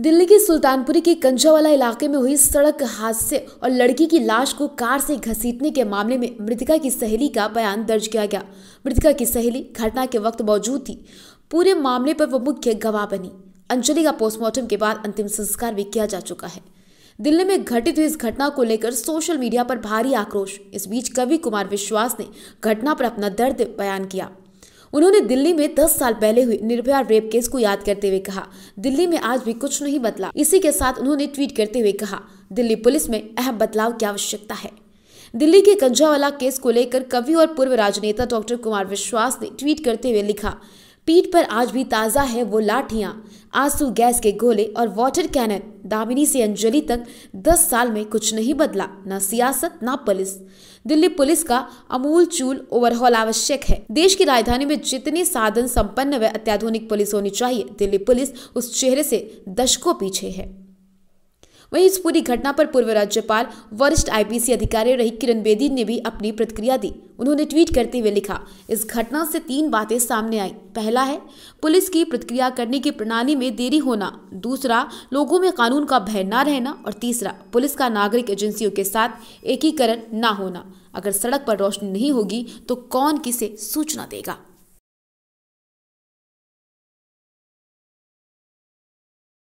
दिल्ली की सुल्तानपुरी के कंजावाला इलाके में हुई सड़क हादसे और लड़की की लाश को कार से घसीटने के मामले में मृतका की सहेली का बयान दर्ज किया गया मृतका की सहेली घटना के वक्त मौजूद थी पूरे मामले पर वह मुख्य गवाह बनी अंजलि का पोस्टमार्टम के बाद अंतिम संस्कार भी किया जा चुका है दिल्ली में घटित हुई इस घटना को लेकर सोशल मीडिया पर भारी आक्रोश इस बीच कवि कुमार विश्वास ने घटना पर अपना दर्द बयान किया उन्होंने दिल्ली में 10 साल पहले हुए निर्भया रेप केस को याद करते हुए कहा दिल्ली में आज भी कुछ नहीं बदला इसी के साथ उन्होंने ट्वीट करते हुए कहा दिल्ली पुलिस में अहम बदलाव की आवश्यकता है दिल्ली के गंजावाला केस को लेकर कवि और पूर्व राजनेता डॉक्टर कुमार विश्वास ने ट्वीट करते हुए लिखा पीठ पर आज भी ताज़ा है वो लाठियाँ आंसू गैस के गोले और वाटर कैनन दामिनी से अंजलि तक दस साल में कुछ नहीं बदला न सियासत न पुलिस दिल्ली पुलिस का अमूल चूल ओवरहॉल आवश्यक है देश की राजधानी में जितने साधन संपन्न व अत्याधुनिक पुलिस होनी चाहिए दिल्ली पुलिस उस चेहरे से दशकों पीछे है वहीं इस पूरी घटना पर पूर्व राज्यपाल वरिष्ठ आईपीसी अधिकारी रही किरण बेदी ने भी अपनी प्रतिक्रिया दी उन्होंने ट्वीट करते हुए लिखा इस घटना से तीन बातें सामने आई पहला है पुलिस की प्रतिक्रिया करने की प्रणाली में देरी होना दूसरा लोगों में कानून का भय न रहना और तीसरा पुलिस का नागरिक एजेंसियों के साथ एकीकरण न होना अगर सड़क पर रोशनी नहीं होगी तो कौन किसे सूचना देगा